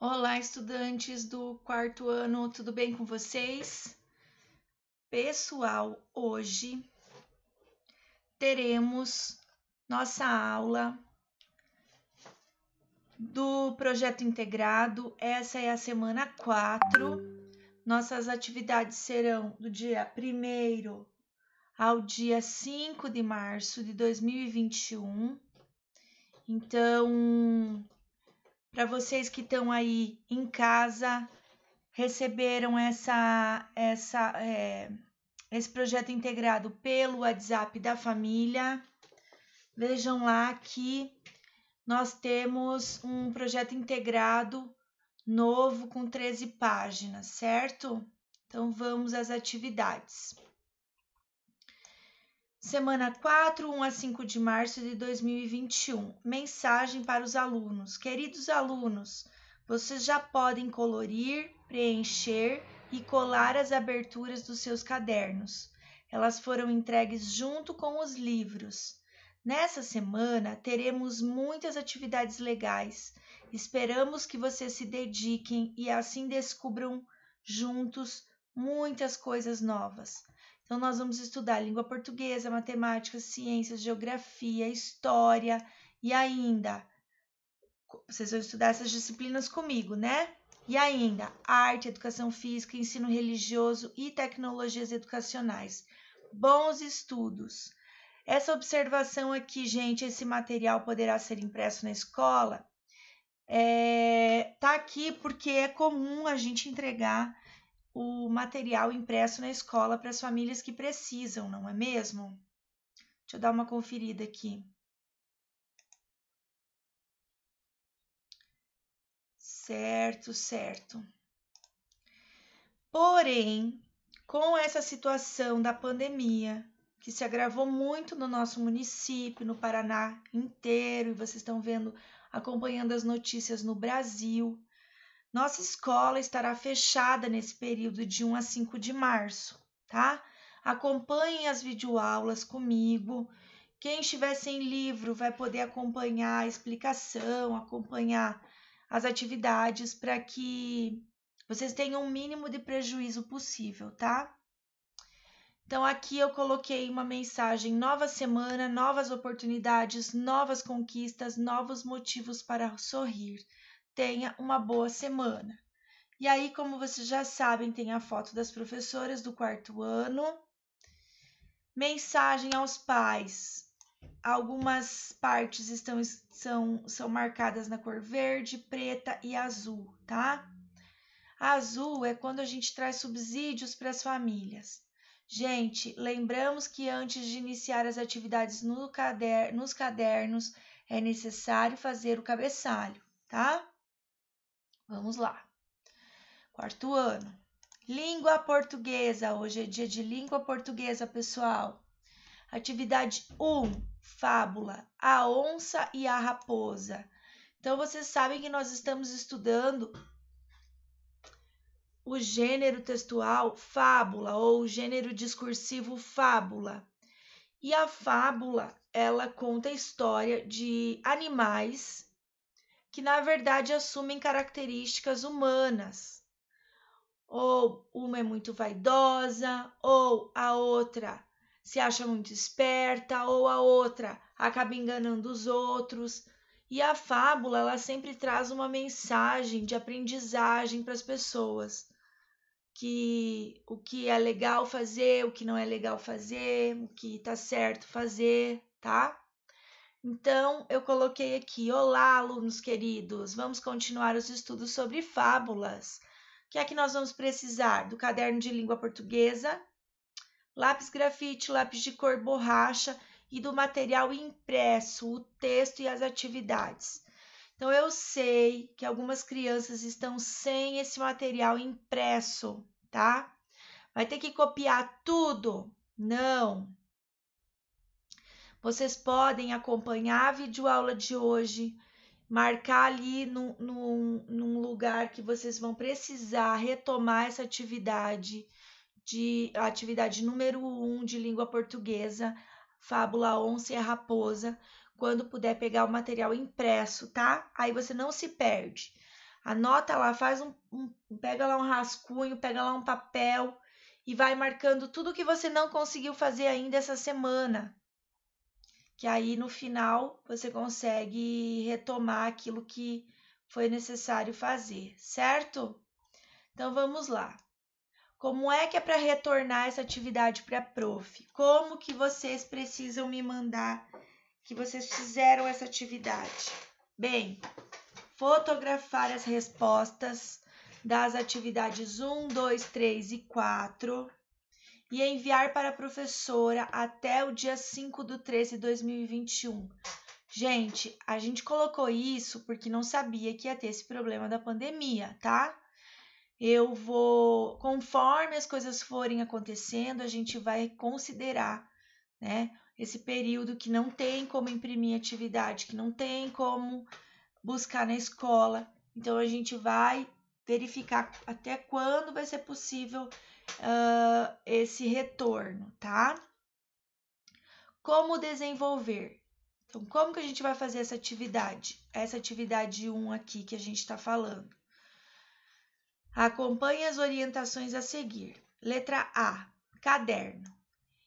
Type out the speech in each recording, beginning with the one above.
Olá, estudantes do quarto ano, tudo bem com vocês? Pessoal, hoje teremos nossa aula do projeto integrado. Essa é a semana 4. Nossas atividades serão do dia 1 ao dia 5 de março de 2021. Então, para vocês que estão aí em casa, receberam essa, essa, é, esse projeto integrado pelo WhatsApp da família. Vejam lá que nós temos um projeto integrado novo com 13 páginas, certo? Então vamos às atividades. Semana 4, 1 a 5 de março de 2021. Mensagem para os alunos. Queridos alunos, vocês já podem colorir, preencher e colar as aberturas dos seus cadernos. Elas foram entregues junto com os livros. Nessa semana teremos muitas atividades legais. Esperamos que vocês se dediquem e assim descubram juntos muitas coisas novas. Então, nós vamos estudar língua portuguesa, matemática, ciências, geografia, história e ainda. Vocês vão estudar essas disciplinas comigo, né? E ainda, arte, educação física, ensino religioso e tecnologias educacionais. Bons estudos! Essa observação aqui, gente, esse material poderá ser impresso na escola. É, tá aqui porque é comum a gente entregar o material impresso na escola para as famílias que precisam, não é mesmo? Deixa eu dar uma conferida aqui. Certo, certo. Porém, com essa situação da pandemia, que se agravou muito no nosso município, no Paraná inteiro, e vocês estão vendo, acompanhando as notícias no Brasil, nossa escola estará fechada nesse período de 1 a 5 de março, tá? Acompanhem as videoaulas comigo. Quem estiver sem livro vai poder acompanhar a explicação, acompanhar as atividades para que vocês tenham o mínimo de prejuízo possível, tá? Então aqui eu coloquei uma mensagem: nova semana, novas oportunidades, novas conquistas, novos motivos para sorrir tenha uma boa semana. E aí, como vocês já sabem, tem a foto das professoras do quarto ano. Mensagem aos pais. Algumas partes estão são, são marcadas na cor verde, preta e azul, tá? Azul é quando a gente traz subsídios para as famílias. Gente, lembramos que antes de iniciar as atividades no nos cadernos é necessário fazer o cabeçalho, tá? Vamos lá. Quarto ano. Língua portuguesa. Hoje é dia de língua portuguesa, pessoal. Atividade 1, fábula, a onça e a raposa. Então vocês sabem que nós estamos estudando o gênero textual fábula ou o gênero discursivo fábula. E a fábula, ela conta a história de animais que na verdade assumem características humanas. Ou uma é muito vaidosa, ou a outra se acha muito esperta, ou a outra acaba enganando os outros. E a fábula, ela sempre traz uma mensagem de aprendizagem para as pessoas, que o que é legal fazer, o que não é legal fazer, o que está certo fazer, tá? Então, eu coloquei aqui: Olá, alunos queridos, vamos continuar os estudos sobre fábulas. O que é que nós vamos precisar? Do caderno de língua portuguesa, lápis grafite, lápis de cor borracha e do material impresso, o texto e as atividades. Então, eu sei que algumas crianças estão sem esse material impresso, tá? Vai ter que copiar tudo? Não, vocês podem acompanhar a videoaula de hoje, marcar ali num, no num lugar que vocês vão precisar retomar essa atividade de atividade número 1 um de língua portuguesa, Fábula Onça e a Raposa, quando puder pegar o material impresso, tá? Aí você não se perde. Anota lá, faz um, um pega lá um rascunho, pega lá um papel e vai marcando tudo que você não conseguiu fazer ainda essa semana que aí no final você consegue retomar aquilo que foi necessário fazer, certo? Então vamos lá. Como é que é para retornar essa atividade para a prof? Como que vocês precisam me mandar que vocês fizeram essa atividade? Bem, fotografar as respostas das atividades 1, 2, 3 e 4 e enviar para a professora até o dia 5 do 13 de 2021. Gente, a gente colocou isso porque não sabia que ia ter esse problema da pandemia, tá? Eu vou, conforme as coisas forem acontecendo, a gente vai considerar, né, esse período que não tem como imprimir atividade, que não tem como buscar na escola. Então a gente vai verificar até quando vai ser possível uh, esse retorno, tá? Como desenvolver? Então, como que a gente vai fazer essa atividade? Essa atividade 1 aqui que a gente está falando. Acompanhe as orientações a seguir. Letra A, caderno.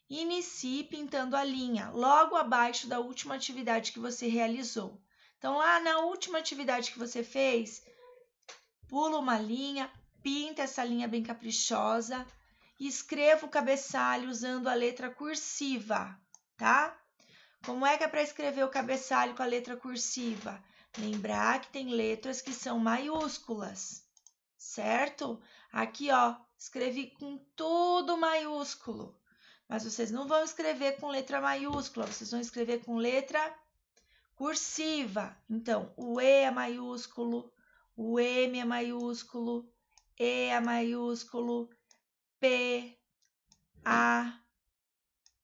Inicie pintando a linha logo abaixo da última atividade que você realizou. Então, lá na última atividade que você fez, pula uma linha, pinta essa linha bem caprichosa e escreva o cabeçalho usando a letra cursiva, tá? Como é que é para escrever o cabeçalho com a letra cursiva? Lembrar que tem letras que são maiúsculas, certo? Aqui, ó, escrevi com tudo maiúsculo. Mas vocês não vão escrever com letra maiúscula, vocês vão escrever com letra cursiva. Então, o E é maiúsculo, o M é maiúsculo, e a maiúsculo, P, A,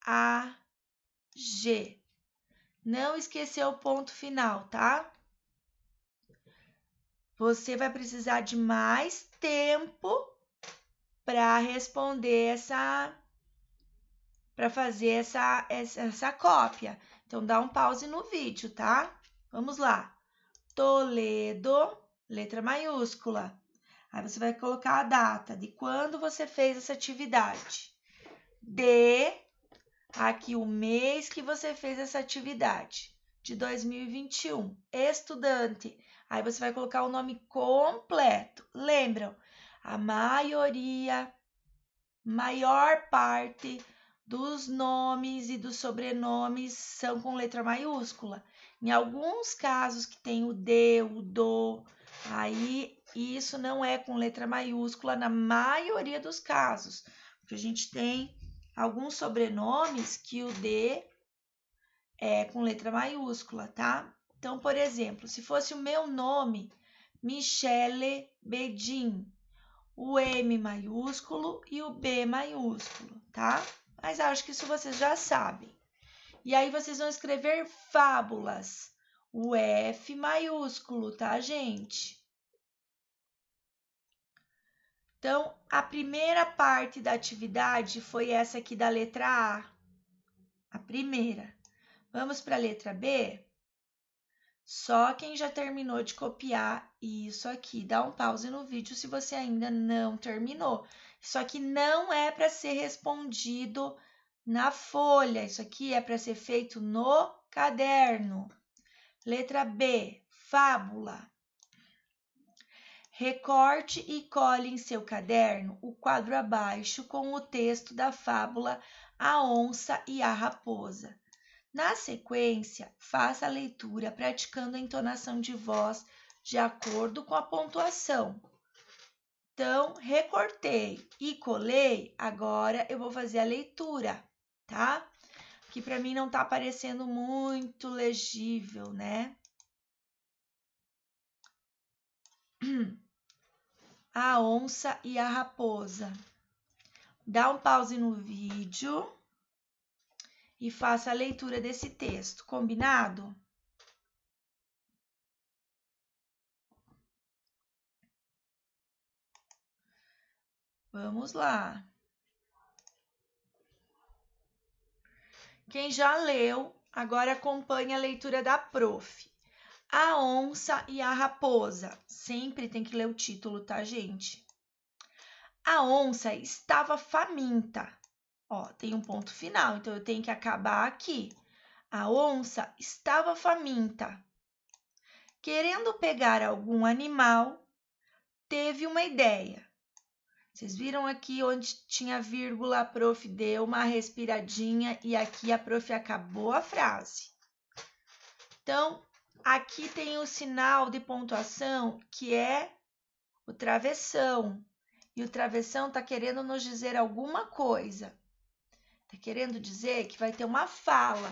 A, G. Não esquecer o ponto final, tá? Você vai precisar de mais tempo para responder essa para fazer essa, essa, essa cópia. Então dá um pause no vídeo, tá? Vamos lá. Toledo, letra maiúscula. Aí você vai colocar a data de quando você fez essa atividade. De aqui o mês que você fez essa atividade, de 2021. Estudante. Aí você vai colocar o nome completo. Lembram? A maioria, maior parte dos nomes e dos sobrenomes são com letra maiúscula. Em alguns casos que tem o d o do, aí e isso não é com letra maiúscula na maioria dos casos, porque a gente tem alguns sobrenomes que o D é com letra maiúscula, tá? Então, por exemplo, se fosse o meu nome, Michele Bedin, o M maiúsculo e o B maiúsculo, tá? Mas acho que isso vocês já sabem. E aí vocês vão escrever fábulas, o F maiúsculo, tá, gente? Então, a primeira parte da atividade foi essa aqui da letra A. A primeira. Vamos para a letra B? Só quem já terminou de copiar isso aqui. Dá um pause no vídeo se você ainda não terminou. Isso aqui não é para ser respondido na folha. Isso aqui é para ser feito no caderno. Letra B, fábula. Recorte e cole em seu caderno o quadro abaixo com o texto da fábula A Onça e a Raposa. Na sequência, faça a leitura praticando a entonação de voz de acordo com a pontuação. Então, recortei e colei, agora eu vou fazer a leitura, tá? Que para mim não tá aparecendo muito legível, né? a onça e a raposa. Dá um pause no vídeo e faça a leitura desse texto, combinado? Vamos lá. Quem já leu, agora acompanhe a leitura da prof. A onça e a raposa. Sempre tem que ler o título, tá, gente? A onça estava faminta. Ó, tem um ponto final, então eu tenho que acabar aqui. A onça estava faminta. Querendo pegar algum animal, teve uma ideia. Vocês viram aqui onde tinha vírgula, a prof deu uma respiradinha e aqui a prof acabou a frase. Então, Aqui tem o sinal de pontuação que é o travessão. E o travessão está querendo nos dizer alguma coisa. Está querendo dizer que vai ter uma fala.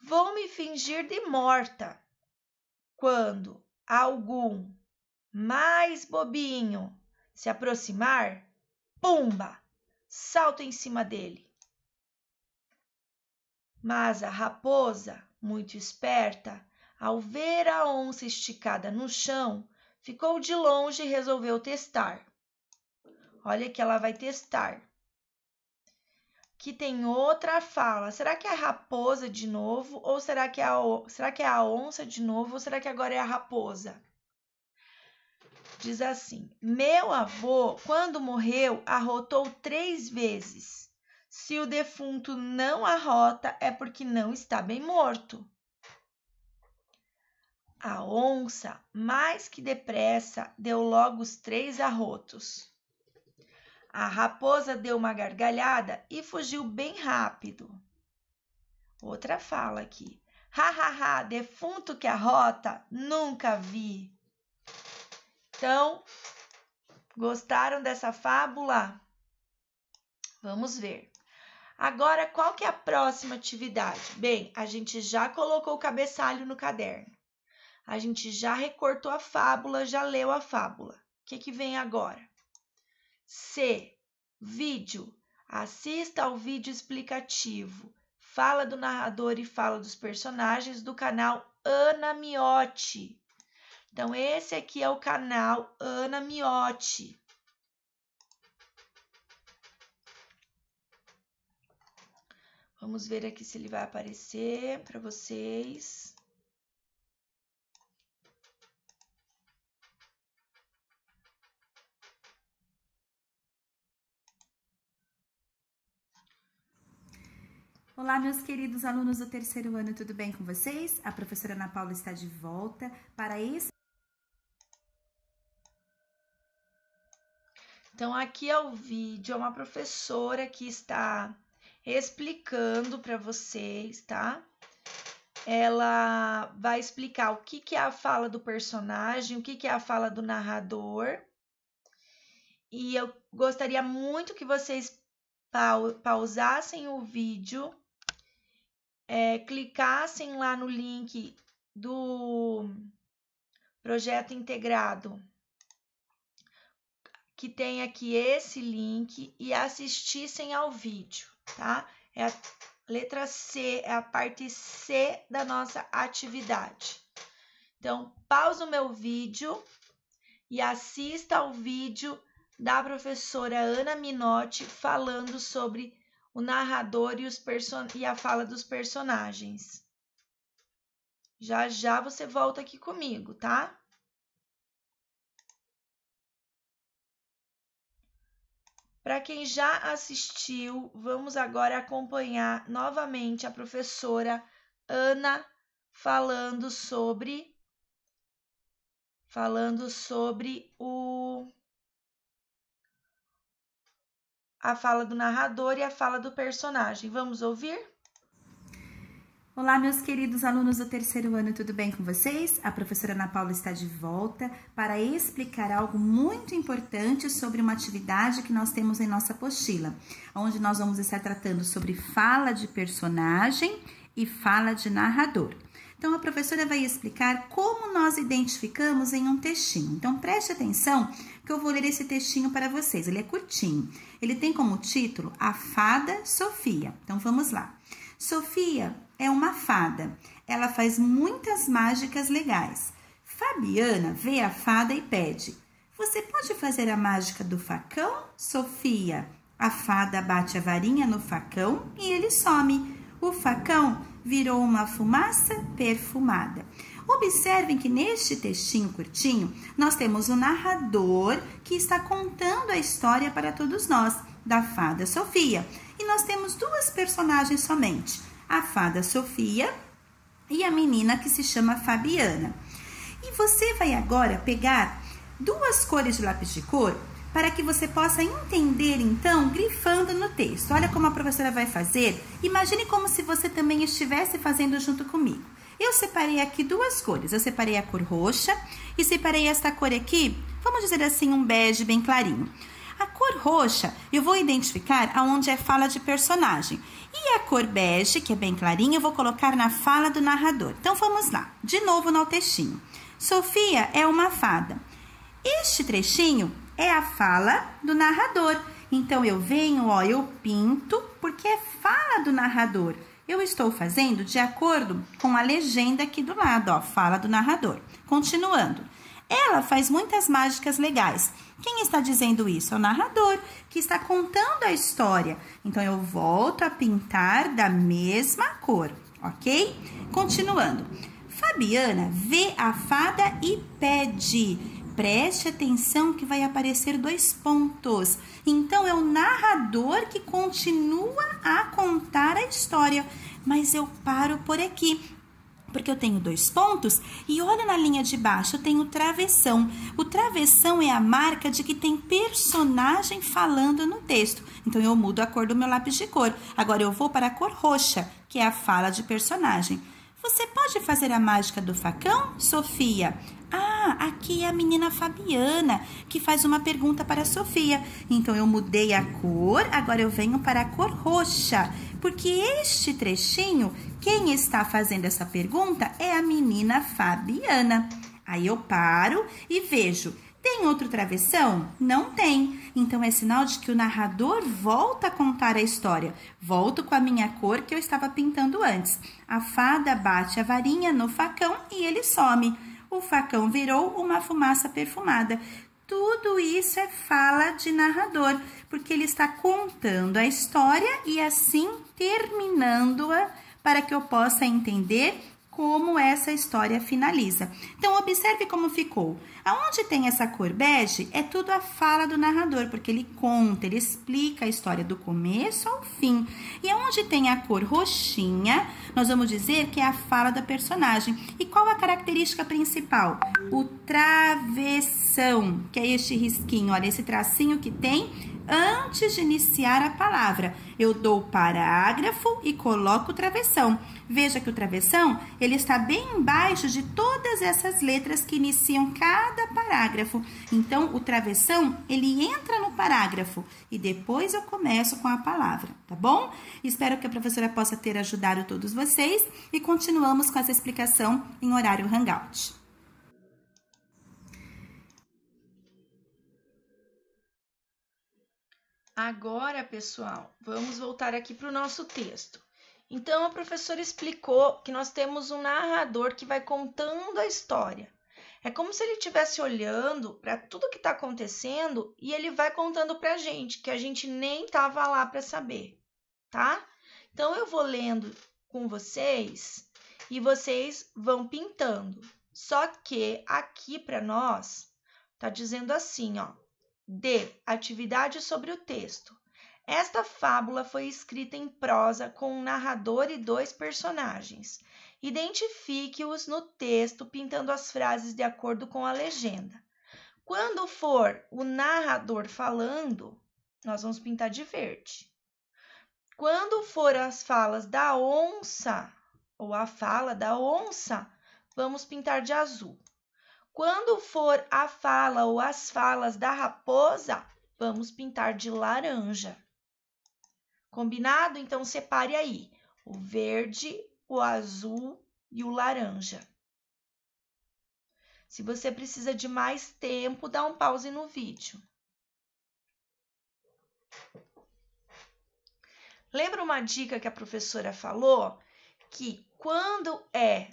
Vou me fingir de morta quando algum mais bobinho se aproximar, pumba, salto em cima dele. Mas a raposa muito esperta, ao ver a onça esticada no chão, ficou de longe e resolveu testar. Olha que ela vai testar. Que tem outra fala. Será que é a raposa de novo? Ou será que é a, será que é a onça de novo? Ou será que agora é a raposa? Diz assim: Meu avô, quando morreu, arrotou três vezes. Se o defunto não arrota, é porque não está bem morto. A onça, mais que depressa, deu logo os três arrotos. A raposa deu uma gargalhada e fugiu bem rápido. Outra fala aqui. Ha ha ha, defunto que arrota, nunca vi. Então, gostaram dessa fábula? Vamos ver. Agora, qual que é a próxima atividade? Bem, a gente já colocou o cabeçalho no caderno. A gente já recortou a fábula, já leu a fábula. O que, que vem agora? C. Vídeo. Assista ao vídeo explicativo. Fala do narrador e fala dos personagens do canal Ana Miotti. Então, esse aqui é o canal Ana Miotti. Vamos ver aqui se ele vai aparecer para vocês. Olá, meus queridos alunos do terceiro ano, tudo bem com vocês? A professora Ana Paula está de volta para esse. Então, aqui é o vídeo, é uma professora que está explicando para vocês, tá? Ela vai explicar o que, que é a fala do personagem, o que, que é a fala do narrador. E eu gostaria muito que vocês pausassem o vídeo, é, clicassem lá no link do projeto integrado que tem aqui esse link e assistissem ao vídeo tá? É a letra C, é a parte C da nossa atividade. Então, pausa o meu vídeo e assista ao vídeo da professora Ana Minotti falando sobre o narrador e, os e a fala dos personagens. Já já você volta aqui comigo, tá? Para quem já assistiu, vamos agora acompanhar novamente a professora Ana falando sobre falando sobre o a fala do narrador e a fala do personagem. Vamos ouvir? Olá, meus queridos alunos do terceiro ano, tudo bem com vocês? A professora Ana Paula está de volta para explicar algo muito importante sobre uma atividade que nós temos em nossa apostila, onde nós vamos estar tratando sobre fala de personagem e fala de narrador. Então, a professora vai explicar como nós identificamos em um textinho. Então, preste atenção que eu vou ler esse textinho para vocês. Ele é curtinho. Ele tem como título A Fada Sofia. Então, vamos lá. Sofia é uma fada. Ela faz muitas mágicas legais. Fabiana vê a fada e pede: Você pode fazer a mágica do facão, Sofia? A fada bate a varinha no facão e ele some. O facão virou uma fumaça perfumada. Observem que neste textinho curtinho nós temos o um narrador que está contando a história para todos nós, da fada Sofia. E nós temos duas personagens somente a fada Sofia e a menina que se chama Fabiana. E você vai agora pegar duas cores de lápis de cor para que você possa entender então grifando no texto. Olha como a professora vai fazer. Imagine como se você também estivesse fazendo junto comigo. Eu separei aqui duas cores. Eu separei a cor roxa e separei esta cor aqui, vamos dizer assim, um bege bem clarinho. A cor roxa eu vou identificar aonde é fala de personagem. E a cor bege, que é bem clarinha, eu vou colocar na fala do narrador. Então vamos lá, de novo no textinho. Sofia é uma fada. Este trechinho é a fala do narrador. Então eu venho, ó, eu pinto, porque é fala do narrador. Eu estou fazendo de acordo com a legenda aqui do lado, ó, fala do narrador. Continuando. Ela faz muitas mágicas legais. Quem está dizendo isso? É o narrador, que está contando a história. Então, eu volto a pintar da mesma cor, ok? Continuando. Fabiana vê a fada e pede. Preste atenção que vai aparecer dois pontos. Então é o narrador que continua a contar a história, mas eu paro por aqui porque eu tenho dois pontos e olha na linha de baixo, eu tenho travessão. O travessão é a marca de que tem personagem falando no texto. Então eu mudo a cor do meu lápis de cor. Agora eu vou para a cor roxa, que é a fala de personagem. Você pode fazer a mágica do facão, Sofia? Ah, aqui é a menina Fabiana, que faz uma pergunta para a Sofia. Então eu mudei a cor, agora eu venho para a cor roxa. Porque este trechinho, quem está fazendo essa pergunta é a menina Fabiana. Aí eu paro e vejo. Tem outro travessão? Não tem. Então é sinal de que o narrador volta a contar a história. Volto com a minha cor que eu estava pintando antes. A fada bate a varinha no facão e ele some o facão virou uma fumaça perfumada. Tudo isso é fala de narrador, porque ele está contando a história e assim terminando-a para que eu possa entender como essa história finaliza. Então, observe como ficou. Aonde tem essa cor bege, é tudo a fala do narrador, porque ele conta, ele explica a história do começo ao fim. E aonde tem a cor roxinha, nós vamos dizer que é a fala da personagem. E qual a característica principal? O travessão, que é este risquinho, olha, esse tracinho que tem antes de iniciar a palavra. Eu dou o parágrafo e coloco o travessão. Veja que o travessão ele está bem embaixo de todas essas letras que iniciam cada parágrafo. Então, o travessão ele entra no parágrafo e depois eu começo com a palavra, tá bom? Espero que a professora possa ter ajudado todos vocês e continuamos com essa explicação em horário Hangout. Agora, pessoal, vamos voltar aqui para o nosso texto. Então, a professora explicou que nós temos um narrador que vai contando a história. É como se ele estivesse olhando para tudo que está acontecendo e ele vai contando para a gente, que a gente nem estava lá para saber, tá? Então, eu vou lendo com vocês e vocês vão pintando. Só que aqui para nós, tá dizendo assim, ó. D. Atividade sobre o texto. Esta fábula foi escrita em prosa com um narrador e dois personagens. Identifique-os no texto pintando as frases de acordo com a legenda. Quando for o narrador falando, nós vamos pintar de verde. Quando for as falas da onça ou a fala da onça, vamos pintar de azul. Quando for a fala ou as falas da raposa, vamos pintar de laranja. Combinado? Então separe aí o verde, o azul e o laranja. Se você precisa de mais tempo, dá um pause no vídeo. Lembra uma dica que a professora falou? Que quando é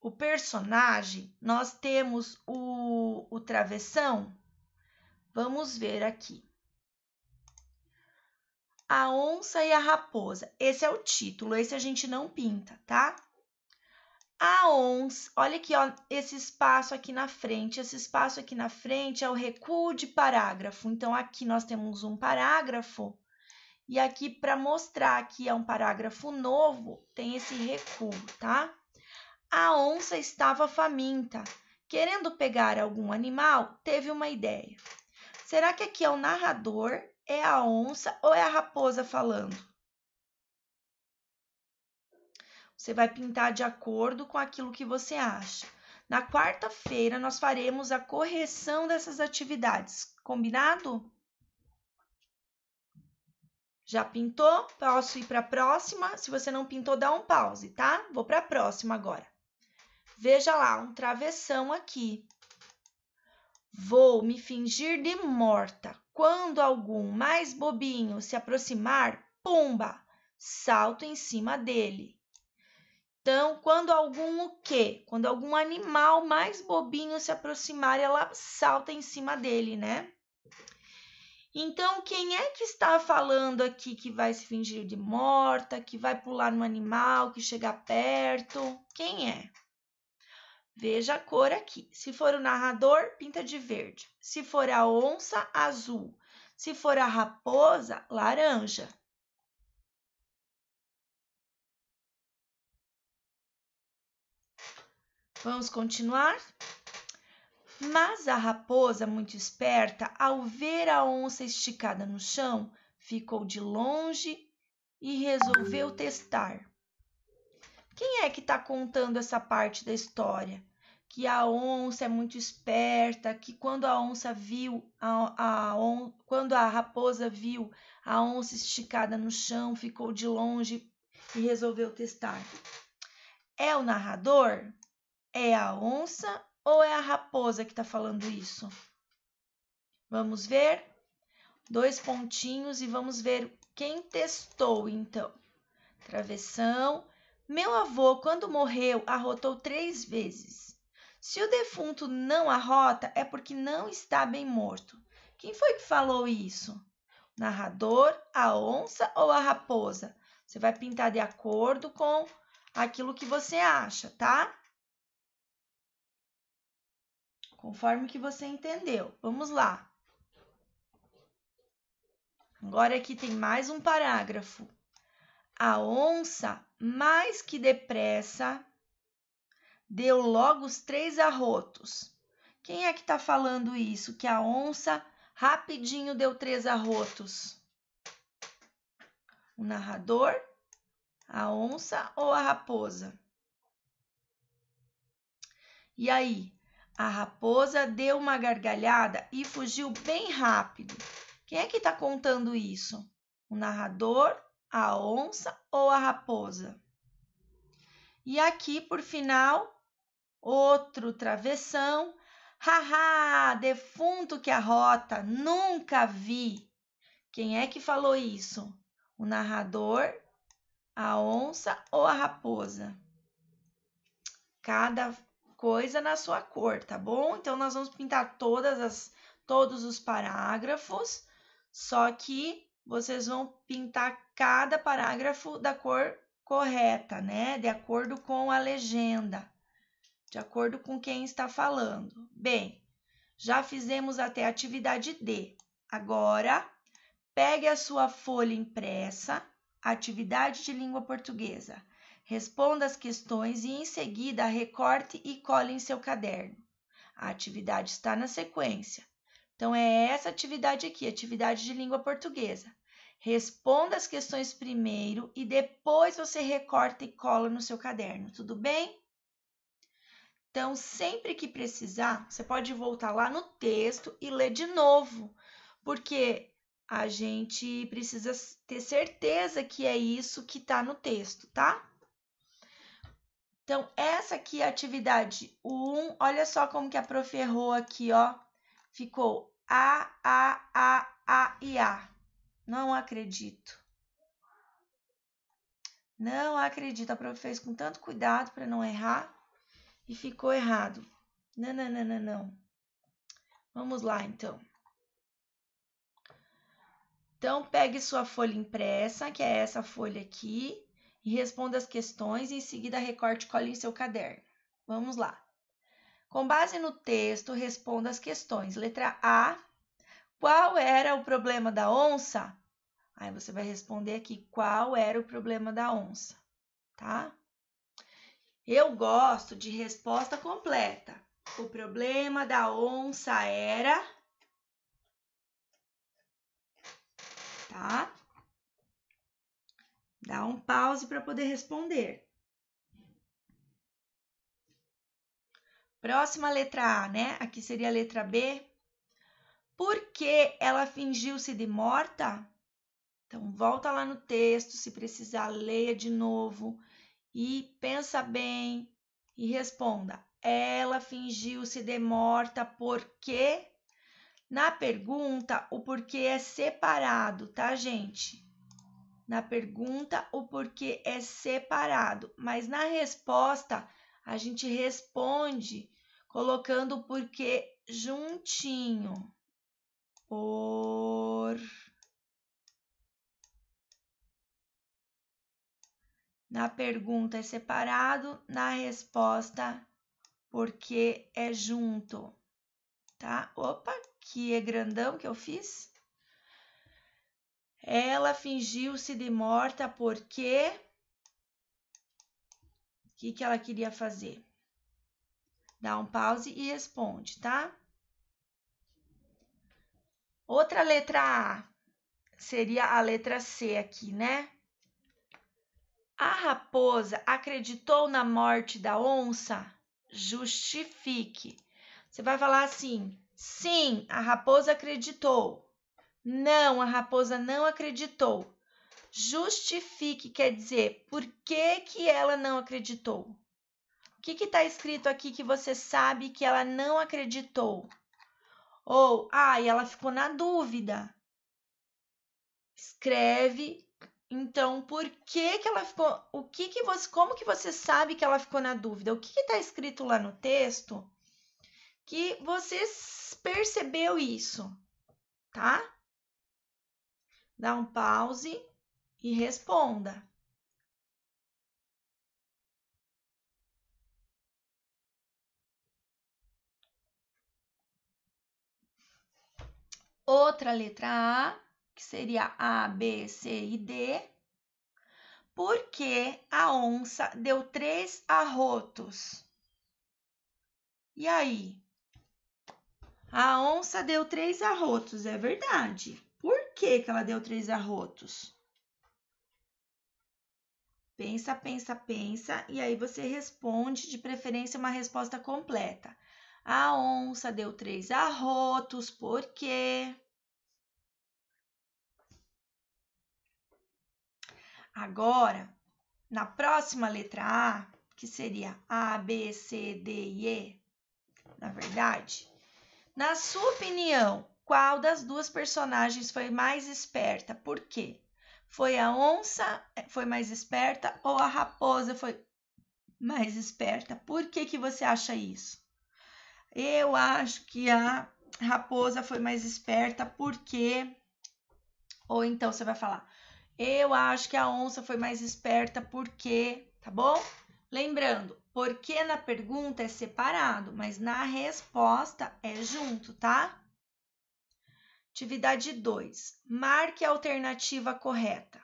o personagem, nós temos o, o travessão. Vamos ver aqui. A onça e a raposa. Esse é o título, esse a gente não pinta, tá? A onça, olha aqui, ó, esse espaço aqui na frente. Esse espaço aqui na frente é o recuo de parágrafo. Então, aqui nós temos um parágrafo. E aqui, para mostrar que é um parágrafo novo, tem esse recuo, tá? A onça estava faminta. Querendo pegar algum animal, teve uma ideia. Será que aqui é o narrador, é a onça ou é a raposa falando? Você vai pintar de acordo com aquilo que você acha. Na quarta-feira, nós faremos a correção dessas atividades, combinado? Já pintou? Posso ir para a próxima? Se você não pintou, dá um pause, tá? Vou para a próxima agora. Veja lá, um travessão aqui. Vou me fingir de morta. Quando algum mais bobinho se aproximar, pumba, salto em cima dele. Então, quando algum o quê? Quando algum animal mais bobinho se aproximar, ela salta em cima dele, né? Então, quem é que está falando aqui que vai se fingir de morta, que vai pular no animal, que chega perto? Quem é? Veja a cor aqui. Se for o narrador, pinta de verde. Se for a onça, azul. Se for a raposa, laranja. Vamos continuar? Mas a raposa, muito esperta, ao ver a onça esticada no chão, ficou de longe e resolveu testar. Quem é que está contando essa parte da história? Que a onça é muito esperta, que quando a onça viu, a, a on, quando a raposa viu a onça esticada no chão, ficou de longe e resolveu testar. É o narrador? É a onça ou é a raposa que está falando isso? Vamos ver? Dois pontinhos e vamos ver quem testou, então. Travessão meu avô, quando morreu, arrotou três vezes. Se o defunto não arrota, é porque não está bem morto. Quem foi que falou isso? O narrador, a onça ou a raposa? Você vai pintar de acordo com aquilo que você acha, tá? Conforme que você entendeu. Vamos lá. Agora aqui tem mais um parágrafo. A onça mais que depressa, deu logo os três arrotos. Quem é que está falando isso? Que a onça rapidinho deu três arrotos? O narrador, a onça ou a raposa? E aí, a raposa deu uma gargalhada e fugiu bem rápido. Quem é que está contando isso? O narrador, a onça ou a raposa? E aqui, por final, outro travessão. Haha, defunto que arrota, nunca vi. Quem é que falou isso? O narrador, a onça ou a raposa? Cada coisa na sua cor, tá bom? Então nós vamos pintar todas as todos os parágrafos, só que vocês vão pintar cada parágrafo da cor correta, né? De acordo com a legenda, de acordo com quem está falando. Bem, já fizemos até a atividade D. Agora, pegue a sua folha impressa, atividade de língua portuguesa. Responda as questões e, em seguida, recorte e cole em seu caderno. A atividade está na sequência. Então, é essa atividade aqui, atividade de língua portuguesa. Responda as questões primeiro e depois você recorta e cola no seu caderno, tudo bem? Então, sempre que precisar, você pode voltar lá no texto e ler de novo, porque a gente precisa ter certeza que é isso que está no texto, tá? Então, essa aqui é a atividade 1. Olha só como que a prof errou aqui, ó. Ficou A, A, A, A e A. Não acredito. Não acredito. A prova fez com tanto cuidado para não errar e ficou errado. Não, não, não, não, não. Vamos lá, então. Então, pegue sua folha impressa, que é essa folha aqui, e responda as questões e em seguida recorte e cole em seu caderno. Vamos lá. Com base no texto, responda as questões. Letra A. Qual era o problema da onça? Aí você vai responder aqui qual era o problema da onça, tá? Eu gosto de resposta completa. O problema da onça era. Tá? Dá um pause para poder responder. Próxima letra A, né? Aqui seria a letra B. Por que ela fingiu-se de morta? Então, volta lá no texto, se precisar, leia de novo e pensa bem e responda. Ela fingiu-se demorta porque. Na pergunta, o porquê é separado, tá, gente? Na pergunta, o porquê é separado, mas na resposta, a gente responde colocando o porquê juntinho. Por. Na pergunta é separado, na resposta porque é junto, tá? Opa, que é grandão que eu fiz. Ela fingiu-se de morta porque o que, que ela queria fazer? Dá um pause e responde, tá? Outra letra A seria a letra C aqui, né? A raposa acreditou na morte da onça? Justifique. Você vai falar assim: sim, a raposa acreditou. Não, a raposa não acreditou. Justifique quer dizer por que, que ela não acreditou. O que está escrito aqui que você sabe que ela não acreditou? Ou, ah, e ela ficou na dúvida. Escreve então, por que que ela ficou? O que que você, como que você sabe que ela ficou na dúvida? O que que tá escrito lá no texto que você percebeu isso, tá? Dá um pause e responda. Outra letra A que seria A, B, C e D, porque a onça deu três arrotos. E aí? A onça deu três arrotos, é verdade. Por que, que ela deu três arrotos? Pensa, pensa, pensa, e aí você responde, de preferência, uma resposta completa. A onça deu três arrotos, por quê? Agora, na próxima letra A, que seria A, B, C, D e E, na verdade, na sua opinião, qual das duas personagens foi mais esperta? Por quê? Foi a onça eh, foi mais esperta ou a raposa foi mais esperta? Por que, que você acha isso? Eu acho que a raposa foi mais esperta porque. Ou então você vai falar: eu acho que a onça foi mais esperta porque, tá bom? Lembrando, porque na pergunta é separado, mas na resposta é junto, tá? Atividade 2. Marque a alternativa correta.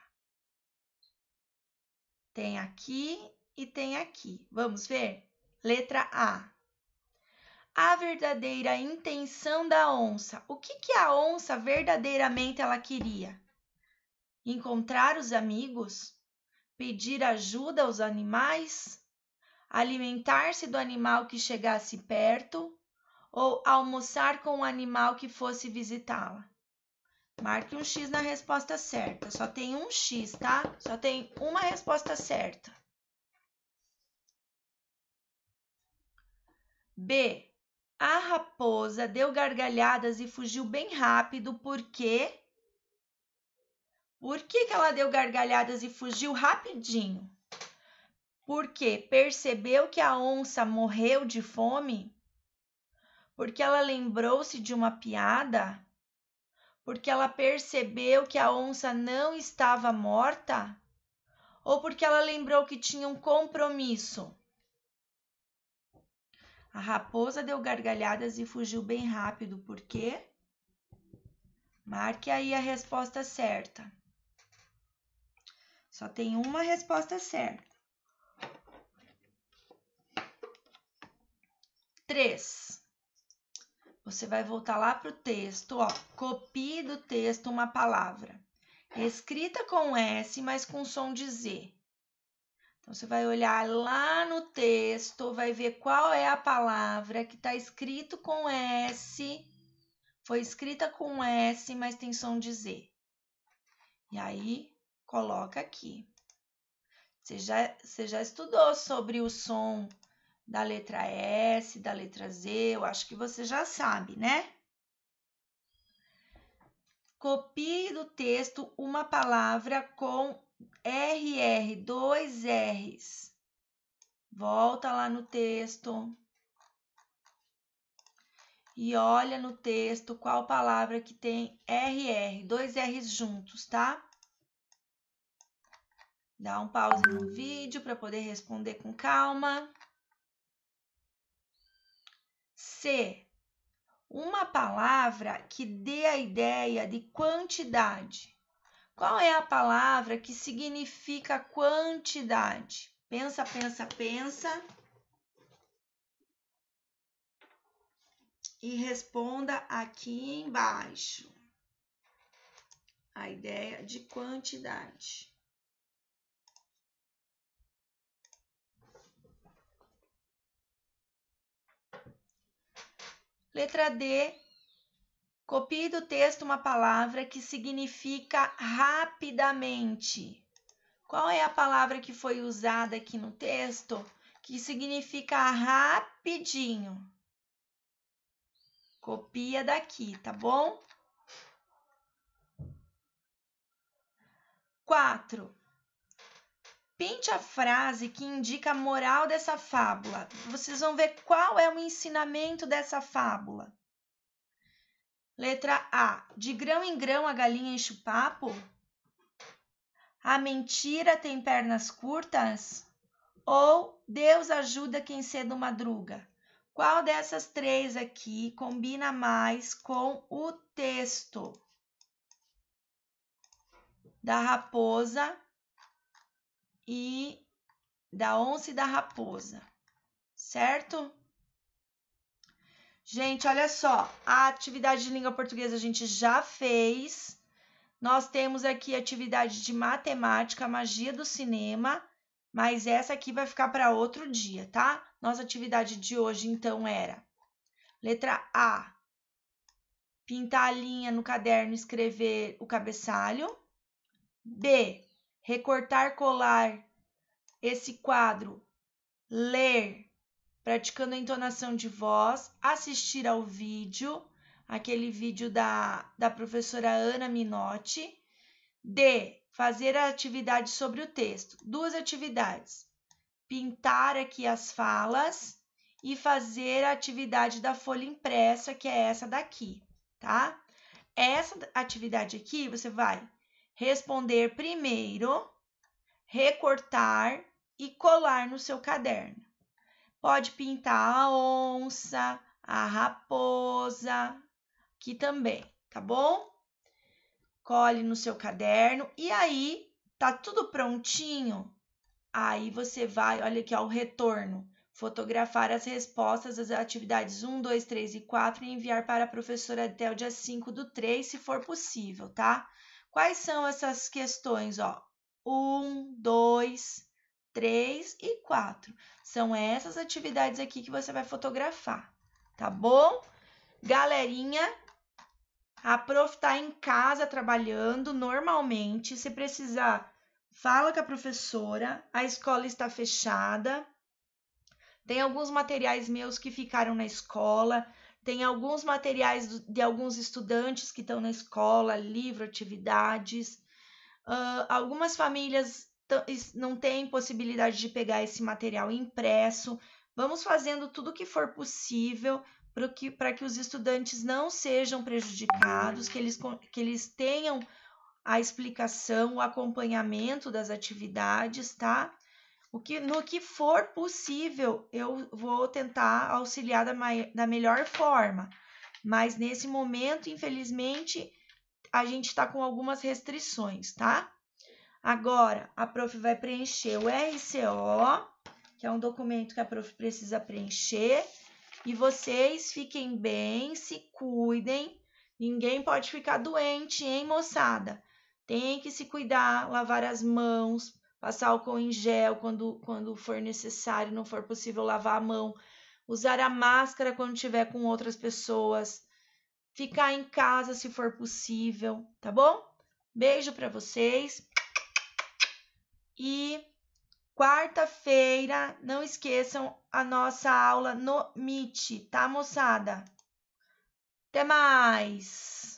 Tem aqui e tem aqui. Vamos ver? Letra A. A verdadeira intenção da onça. O que, que a onça verdadeiramente ela queria? encontrar os amigos, pedir ajuda aos animais, alimentar-se do animal que chegasse perto ou almoçar com o animal que fosse visitá-la. Marque um X na resposta certa. Só tem um X, tá? Só tem uma resposta certa. B. A raposa deu gargalhadas e fugiu bem rápido porque por que, que ela deu gargalhadas e fugiu rapidinho? Porque percebeu que a onça morreu de fome? Porque ela lembrou-se de uma piada? Porque ela percebeu que a onça não estava morta? Ou porque ela lembrou que tinha um compromisso? A raposa deu gargalhadas e fugiu bem rápido, por quê? Marque aí a resposta certa. Só tem uma resposta certa. Três. Você vai voltar lá para o texto, ó. Copie do texto uma palavra. Escrita com S, mas com som de Z. Então, você vai olhar lá no texto, vai ver qual é a palavra que está escrito com S. Foi escrita com S, mas tem som de Z. E aí, coloca aqui. Você já, você já estudou sobre o som da letra S, da letra Z, eu acho que você já sabe, né? Copie do texto uma palavra com RR, dois R's. Volta lá no texto. E olha no texto qual palavra que tem RR, dois R's juntos, tá? Dá um pause no vídeo para poder responder com calma. C. Uma palavra que dê a ideia de quantidade. Qual é a palavra que significa quantidade? Pensa, pensa, pensa. E responda aqui embaixo a ideia de quantidade. Letra D. Copie do texto uma palavra que significa rapidamente. Qual é a palavra que foi usada aqui no texto que significa rapidinho? Copia daqui, tá bom? 4. Pinte a frase que indica a moral dessa fábula. Vocês vão ver qual é o ensinamento dessa fábula. Letra A. De grão em grão a galinha enche o papo? A mentira tem pernas curtas? Ou Deus ajuda quem cedo madruga? Qual dessas três aqui combina mais com o texto? Da raposa e da onça e da raposa, certo? Gente, olha só, a atividade de língua portuguesa a gente já fez. Nós temos aqui atividade de matemática, magia do cinema, mas essa aqui vai ficar para outro dia, tá? Nossa atividade de hoje então era letra A, pintar a linha no caderno, escrever o cabeçalho. B, recortar, colar esse quadro, ler, praticando a entonação de voz, assistir ao vídeo, aquele vídeo da, da professora Ana Minotti, D, fazer a atividade sobre o texto. Duas atividades: pintar aqui as falas e fazer a atividade da folha impressa, que é essa daqui, tá? Essa atividade aqui, você vai responder primeiro, recortar e colar no seu caderno. Pode pintar a onça, a raposa, aqui também, tá bom? Cole no seu caderno e aí tá tudo prontinho. Aí você vai, olha aqui, ó, o retorno. Fotografar as respostas das atividades 1, 2, 3 e 4 e enviar para a professora até o dia 5 do 3, se for possível, tá? Quais são essas questões? Ó, um, dois, três e quatro. São essas atividades aqui que você vai fotografar, tá bom? Galerinha, a prof está em casa trabalhando normalmente. Se precisar, fala com a professora. A escola está fechada. Tem alguns materiais meus que ficaram na escola. Tem alguns materiais de alguns estudantes que estão na escola, livro, atividades. Uh, algumas famílias não têm possibilidade de pegar esse material impresso. Vamos fazendo tudo o que for possível para que, que os estudantes não sejam prejudicados, que eles, que eles tenham a explicação, o acompanhamento das atividades, tá? O que, no que for possível, eu vou tentar auxiliar da, da melhor forma. Mas nesse momento, infelizmente, a gente está com algumas restrições, tá? Agora, a prof vai preencher o RCO, que é um documento que a prof precisa preencher. E vocês fiquem bem, se cuidem. Ninguém pode ficar doente, hein, moçada? Tem que se cuidar, lavar as mãos, passar álcool em gel quando, quando for necessário, não for possível lavar a mão, usar a máscara quando estiver com outras pessoas, ficar em casa se for possível, tá bom? Beijo para vocês. E quarta-feira, não esqueçam a nossa aula no Meet, tá, moçada? Até mais!